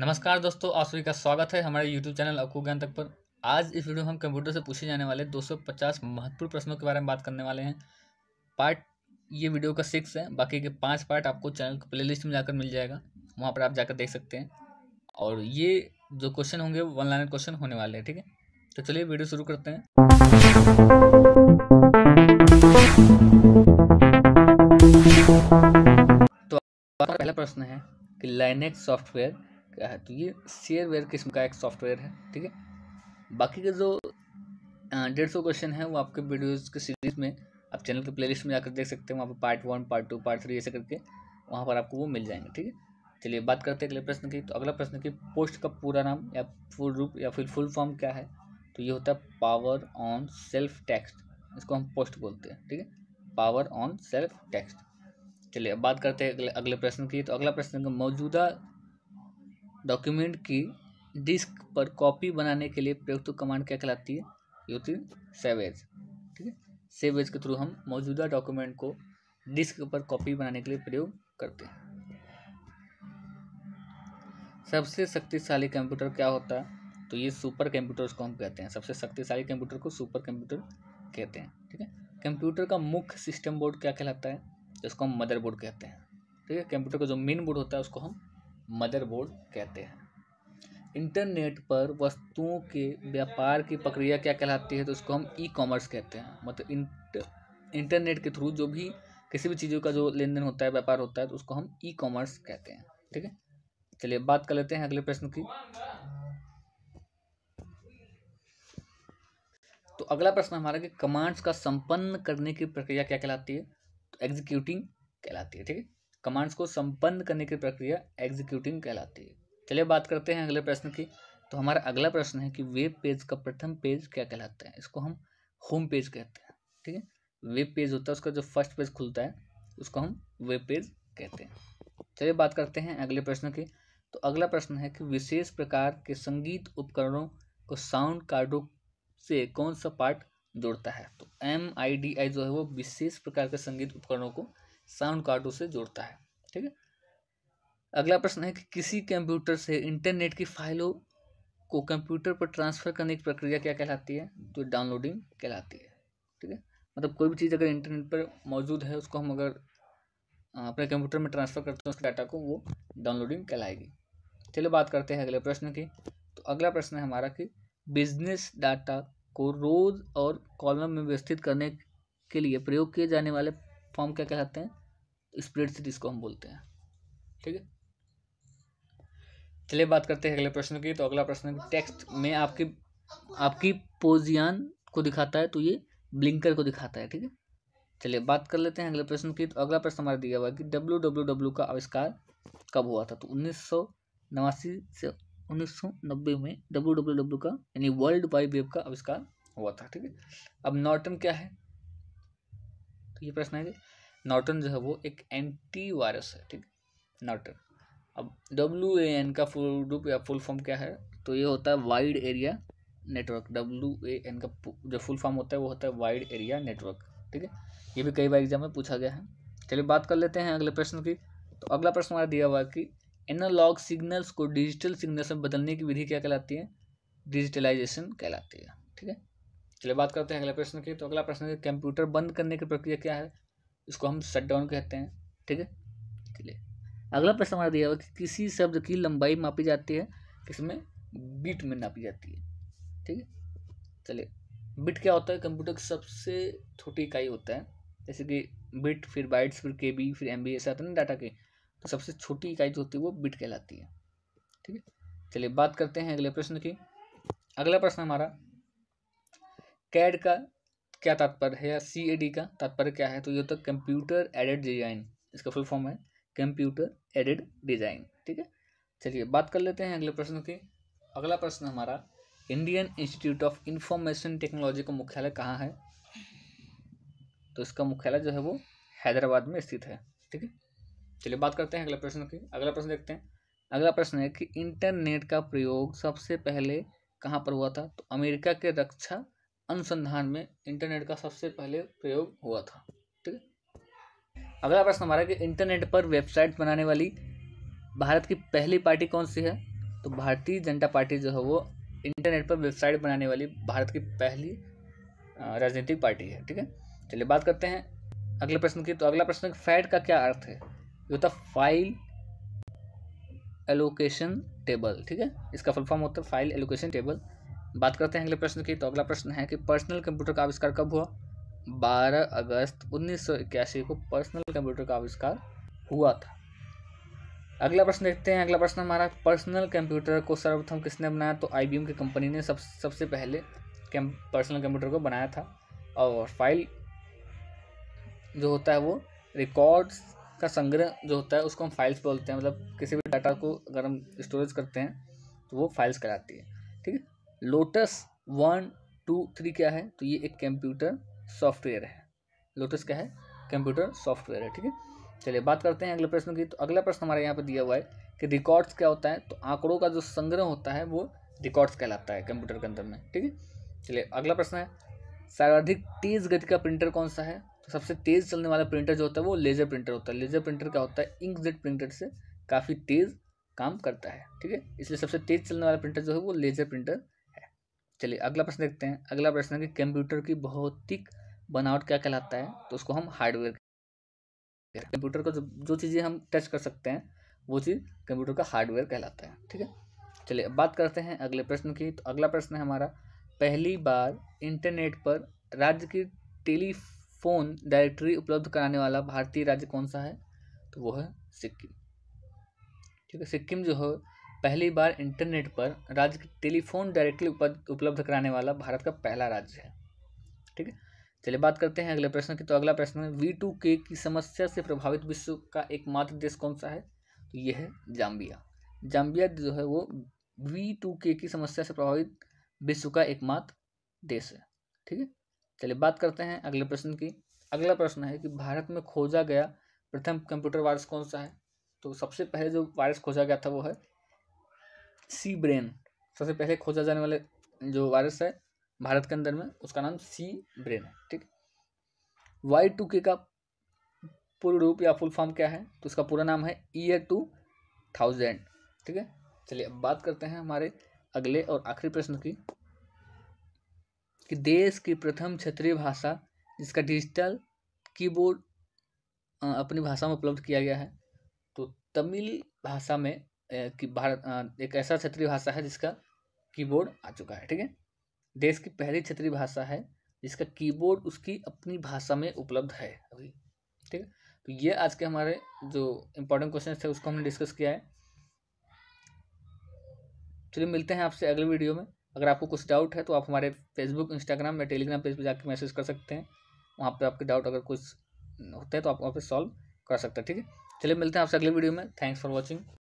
नमस्कार दोस्तों आप सभी का स्वागत है हमारे YouTube चैनल अकू ज्ञान तक पर आज इस वीडियो में हम कंप्यूटर से पूछे जाने वाले 250 महत्वपूर्ण प्रश्नों के बारे में बात करने वाले हैं पार्ट ये वीडियो का सिक्स है बाकी के पांच पार्ट आपको चैनल के प्ले लिस्ट में जाकर मिल जाएगा वहाँ पर आप जाकर देख सकते हैं और ये जो क्वेश्चन होंगे वन लाइन क्वेश्चन होने वाले हैं ठीक है तो चलिए वीडियो शुरू करते हैं तो पहला प्रश्न है कि लाइनेक्स सॉफ्टवेयर क्या है तो ये शेयरवेयर किस्म का एक सॉफ्टवेयर है ठीक है बाकी के जो डेढ़ सौ क्वेश्चन है वो आपके वीडियोज़ के सीरीज में आप चैनल के प्लेलिस्ट में जाकर देख सकते हैं वहाँ पर part one part two part three ऐसे करके वहाँ पर आपको वो मिल जाएंगे ठीक है चलिए बात करते हैं अगले प्रश्न की तो अगला प्रश्न की पोस्ट का पूरा नाम या फुल रूप या फिर फुल फॉर्म क्या है तो ये होता है पावर ऑन सेल्फ टेक्स्ट इसको हम पोस्ट बोलते हैं ठीक है पावर ऑन सेल्फ टेक्स्ट चलिए अब बात करते हैं अगले अगले प्रश्न की तो अगला प्रश्न मौजूदा डॉक्यूमेंट की डिस्क पर कॉपी बनाने के लिए प्रयुक्त कमांड क्या कहलाती है ये होती है सेवेज ठीक है सेवेज के थ्रू हम मौजूदा डॉक्यूमेंट को डिस्क पर कॉपी बनाने के लिए प्रयोग करते हैं सबसे शक्तिशाली कंप्यूटर क्या होता है तो ये सुपर कंप्यूटर को हम कहते हैं सबसे शक्तिशाली कंप्यूटर को सुपर कंप्यूटर कहते हैं ठीक है कंप्यूटर का मुख्य सिस्टम बोर्ड क्या कहलाता है जिसको हम मदर बोर्ड कहते हैं ठीक है कंप्यूटर का जो मेन बोर्ड होता है उसको हम मदरबोर्ड कहते हैं इंटरनेट पर वस्तुओं के व्यापार की प्रक्रिया क्या कहलाती है तो उसको हम ई कॉमर्स कहते हैं मतलब इंटरनेट के थ्रू जो भी किसी भी चीज़ों का जो लेन देन होता है व्यापार होता है तो उसको हम ई कॉमर्स कहते हैं ठीक है चलिए बात कर लेते हैं अगले प्रश्न की तो अगला प्रश्न हमारा कि कमांड्स का संपन्न करने की प्रक्रिया क्या कहलाती है तो एग्जीक्यूटिंग कहलाती है ठीक है कमांड्स को संपन्न करने की प्रक्रिया एग्जीक्यूटिंग कहलाती है चलिए बात करते हैं अगले प्रश्न की तो हमारा अगला प्रश्न है कि वेब पेज का प्रथम पेज क्या कहलाता है इसको हम होम पेज कहते हैं ठीक है वेब पेज होता है उसका जो फर्स्ट पेज खुलता है उसको हम वेब पेज कहते हैं चलिए बात करते हैं अगले प्रश्न की तो अगला प्रश्न है कि विशेष प्रकार के संगीत उपकरणों को साउंड कार्डो से कौन सा पार्ट जोड़ता है तो एम आई डी आई जो है वो विशेष प्रकार के संगीत उपकरणों को साउंड कार्डों से जोड़ता है ठीक है अगला प्रश्न है कि किसी कंप्यूटर से इंटरनेट की फाइलों को कंप्यूटर पर ट्रांसफ़र करने की प्रक्रिया क्या कहलाती है जो डाउनलोडिंग कहलाती है ठीक है मतलब कोई भी चीज़ अगर इंटरनेट पर मौजूद है उसको हम अगर अपने कंप्यूटर में ट्रांसफ़र करते हैं उसके डाटा को वो डाउनलोडिंग कहलाएगी चलो बात करते हैं अगले प्रश्न की तो अगला प्रश्न है हमारा कि बिजनेस डाटा को रोज और कॉलम में व्यवस्थित करने के लिए प्रयोग किए जाने वाले फॉर्म क्या कहलाते हैं स्प्रेड सीट इसको हम बोलते हैं ठीक है चलिए बात करते हैं अगले प्रश्न की तो अगला प्रश्न टेक्स्ट में आपकी आपकी पोजियान को दिखाता है तो ये ब्लिंकर को दिखाता है ठीक है चलिए बात कर लेते हैं अगले प्रश्न की तो अगला प्रश्न हमारा दिया हुआ है कि डब्ल्यू डब्ल्यू डब्ल्यू का आविष्कार कब हुआ था तो उन्नीस सौ नवासी से उन्नीस सौ नब्बे में डब्ल्यू डब्ल्यू डब्ल्यू का यानी वर्ल्ड वाइड वेब का आविष्कार हुआ था ठीक है अब नॉर्टन क्या है ये प्रश्न है नॉटन जो है वो एक एंटी वायरस है ठीक नॉटन अब डब्ल्यू ए एन का फुल रूप या फुल फॉर्म क्या है तो ये होता है wide area network W A N का जो फुल फॉर्म होता है वो होता है वाइड एरिया नेटवर्क ठीक है ये भी कई बार एग्जाम में पूछा गया है चलिए बात कर लेते हैं अगले प्रश्न की तो अगला प्रश्न हमारा दिया हुआ है कि एनालॉग सिग्नल्स को डिजिटल सिग्नल्स में बदलने की विधि क्या कहलाती है डिजिटलाइजेशन कहलाती है ठीक है चलिए बात करते हैं अगले प्रश्न की तो अगला प्रश्न कंप्यूटर बंद करने की प्रक्रिया क्या है इसको हम शट डाउन कहते हैं ठीक है चलिए अगला प्रश्न हमारा दिया हुआ कि किसी शब्द की लंबाई मापी जाती है किसमें बीट में नापी जाती है ठीक है चलिए बिट क्या होता है कंप्यूटर की सबसे छोटी इकाई होता है जैसे कि बिट फिर बाइट्स फिर के बी फिर एम बी ऐसा आता है ना डाटा के तो सबसे छोटी इकाई जो होती है वो बिट कहलाती है ठीक है चलिए बात करते हैं अगले प्रश्न की अगला प्रश्न हमारा कैड का क्या तात्पर्य है या सी ए डी का तात्पर्य क्या है तो ये होता तो है कंप्यूटर एडेड डिजाइन इसका फुल फॉर्म है कंप्यूटर एडेड डिजाइन ठीक है चलिए बात कर लेते हैं अगले प्रश्न की अगला प्रश्न हमारा Indian Institute of Information Technology का मुख्यालय कहाँ है तो इसका मुख्यालय जो है वो हैदराबाद में स्थित है ठीक है चलिए बात करते हैं अगले प्रश्न की अगला प्रश्न देखते हैं अगला प्रश्न है कि इंटरनेट का प्रयोग सबसे पहले कहाँ पर हुआ था तो अमेरिका के रक्षा अनुसंधान में इंटरनेट का सबसे पहले प्रयोग हुआ था ठीक है अगला प्रश्न हमारा कि इंटरनेट पर वेबसाइट बनाने वाली भारत की पहली पार्टी कौन सी है तो भारतीय जनता पार्टी जो है वो इंटरनेट पर वेबसाइट बनाने वाली भारत की पहली राजनीतिक पार्टी है ठीक है चलिए बात करते हैं अगले प्रश्न की तो अगला प्रश्न फैट का क्या अर्थ है होता फाइल एलोकेशन टेबल ठीक है इसका फुल फॉर्म होता है फाइल एलोकेशन टेबल बात करते हैं अगले प्रश्न की तो अगला प्रश्न है कि पर्सनल कंप्यूटर का आविष्कार कब हुआ 12 अगस्त 1981 को पर्सनल कंप्यूटर का आविष्कार हुआ था अगला प्रश्न देखते हैं अगला प्रश्न हमारा पर्सनल कंप्यूटर को सर्वप्रथम किसने बनाया तो आई की कंपनी ने सब सबसे पहले कम, पर्सनल कंप्यूटर को बनाया था और फाइल जो होता है वो रिकॉर्ड्स का संग्रह जो होता है उसको हम फाइल्स बोलते हैं मतलब किसी भी डाटा को अगर हम स्टोरेज करते हैं तो वो फाइल्स कराती है ठीक है लोटस वन टू थ्री क्या है तो ये एक कंप्यूटर सॉफ्टवेयर है लोटस क्या है कंप्यूटर सॉफ्टवेयर है ठीक है चलिए बात करते हैं अगले प्रश्न की तो अगला प्रश्न हमारे यहाँ पर दिया हुआ है कि रिकॉर्ड्स क्या होता है तो आंकड़ों का जो संग्रह होता है वो रिकॉर्ड्स कहलाता है कंप्यूटर के अंदर में ठीक है चलिए अगला प्रश्न है सर्वाधिक तेज़ गति का प्रिंटर कौन सा है तो सबसे तेज़ चलने वाला प्रिंटर जो होता है वो लेज़र प्रिंटर होता है लेज़र प्रिंटर क्या होता है इंक जेट प्रिंटर से काफ़ी तेज़ काम करता है ठीक है इसलिए सबसे तेज़ चलने वाला प्रिंटर जो है वो लेज़र प्रिंटर चलिए अगला प्रश्न देखते हैं अगला प्रश्न है कि कंप्यूटर की भौतिक बनावट क्या कहलाता है तो उसको हम हार्डवेयर कंप्यूटर को जो जो चीज़ें हम टच कर सकते हैं वो चीज़ कंप्यूटर का हार्डवेयर कहलाता है ठीक है चलिए अब बात करते हैं अगले प्रश्न की तो अगला प्रश्न है हमारा पहली बार इंटरनेट पर राज्य की टेलीफोन डायरेक्टरी उपलब्ध कराने वाला भारतीय राज्य कौन सा है तो वो है सिक्किम ठीक है सिक्किम जो है पहली बार इंटरनेट पर राज्य की टेलीफोन डायरेक्टली उपलब्ध कराने वाला भारत का पहला राज्य है ठीक है चलिए बात करते हैं अगले प्रश्न की तो अगला प्रश्न है वी टू के की समस्या से प्रभावित विश्व का एकमात्र देश कौन सा है तो यह है जाम्बिया जाम्बिया जो है वो वी टू के की समस्या से प्रभावित विश्व का एकमात्र देश है ठीक है चलिए बात करते हैं अगले प्रश्न की अगला प्रश्न है कि भारत में खोजा गया प्रथम कंप्यूटर वायरस कौन सा है तो सबसे पहले जो वायरस खोजा गया था वो है सी ब्रेन सबसे पहले खोजा जाने वाले जो वायरस है भारत के अंदर में उसका नाम सी ब्रेन है ठीक वाई टू के का पूर्ण रूप या फुल फॉर्म क्या है तो उसका पूरा नाम है ईयर टू थाउजेंड ठीक है चलिए अब बात करते हैं हमारे अगले और आखिरी प्रश्न की कि देश की प्रथम क्षेत्रीय भाषा जिसका डिजिटल कीबोर्ड अपनी भाषा में उपलब्ध किया गया है तो तमिल भाषा में कि भारत एक ऐसा क्षेत्रीय भाषा है जिसका कीबोर्ड आ चुका है ठीक है देश की पहली क्षेत्रीय भाषा है जिसका कीबोर्ड उसकी अपनी भाषा में उपलब्ध है अभी ठीक है तो ये आज के हमारे जो इम्पोर्टेंट क्वेश्चन थे उसको हमने डिस्कस किया है चलिए मिलते हैं आपसे अगले वीडियो में अगर आपको कुछ डाउट है तो आप हमारे फेसबुक इंस्टाग्राम या टेलीग्राम पेज पर जाकर मैसेज कर सकते हैं वहाँ पर आपके डाउट अगर कुछ होता है तो आप वहाँ पर सॉल्व कर सकते हैं ठीक है चलिए मिलते हैं आपसे अगले वीडियो में थैंक्स फॉर वॉचिंग